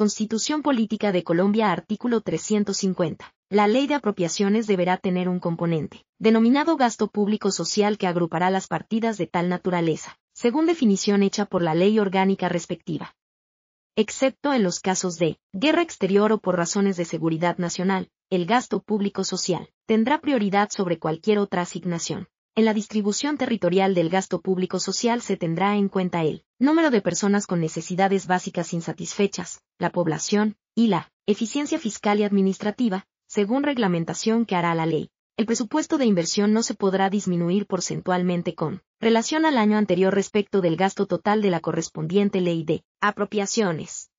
Constitución Política de Colombia artículo 350. La ley de apropiaciones deberá tener un componente, denominado gasto público social que agrupará las partidas de tal naturaleza, según definición hecha por la ley orgánica respectiva. Excepto en los casos de guerra exterior o por razones de seguridad nacional, el gasto público social tendrá prioridad sobre cualquier otra asignación en la distribución territorial del gasto público social se tendrá en cuenta el número de personas con necesidades básicas insatisfechas, la población, y la eficiencia fiscal y administrativa, según reglamentación que hará la ley. El presupuesto de inversión no se podrá disminuir porcentualmente con relación al año anterior respecto del gasto total de la correspondiente ley de apropiaciones.